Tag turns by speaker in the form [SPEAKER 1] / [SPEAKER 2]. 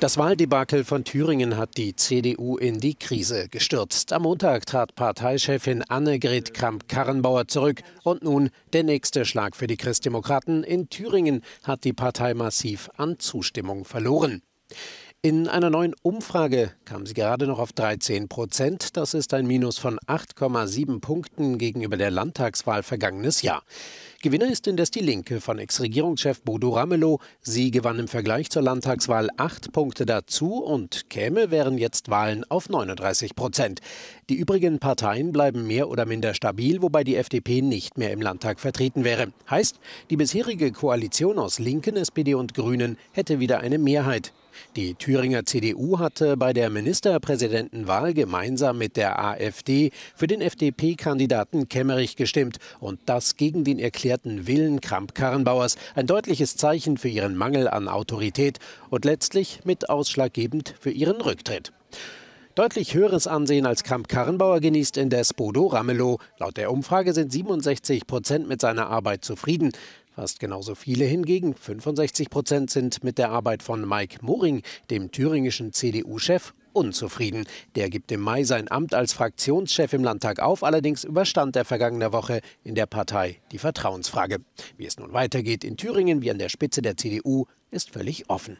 [SPEAKER 1] Das Wahldebakel von Thüringen hat die CDU in die Krise gestürzt. Am Montag trat Parteichefin Annegret Kramp-Karrenbauer zurück. Und nun der nächste Schlag für die Christdemokraten. In Thüringen hat die Partei massiv an Zustimmung verloren. In einer neuen Umfrage kam sie gerade noch auf 13 Prozent. Das ist ein Minus von 8,7 Punkten gegenüber der Landtagswahl vergangenes Jahr. Gewinner ist indes die Linke von Ex-Regierungschef Bodo Ramelow. Sie gewann im Vergleich zur Landtagswahl acht Punkte dazu und käme, wären jetzt Wahlen auf 39 Prozent. Die übrigen Parteien bleiben mehr oder minder stabil, wobei die FDP nicht mehr im Landtag vertreten wäre. Heißt, die bisherige Koalition aus Linken, SPD und Grünen hätte wieder eine Mehrheit die Thüringer CDU hatte bei der Ministerpräsidentenwahl gemeinsam mit der AfD für den FDP-Kandidaten Kemmerich gestimmt. Und das gegen den erklärten Willen Kramp-Karrenbauers. Ein deutliches Zeichen für ihren Mangel an Autorität und letztlich mit ausschlaggebend für ihren Rücktritt. Deutlich höheres Ansehen als Kramp-Karrenbauer genießt indes Bodo Ramelow. Laut der Umfrage sind 67 Prozent mit seiner Arbeit zufrieden. Fast genauso viele hingegen, 65 Prozent, sind mit der Arbeit von Mike Moring, dem thüringischen CDU-Chef, unzufrieden. Der gibt im Mai sein Amt als Fraktionschef im Landtag auf. Allerdings überstand er vergangene Woche in der Partei die Vertrauensfrage. Wie es nun weitergeht in Thüringen wie an der Spitze der CDU, ist völlig offen.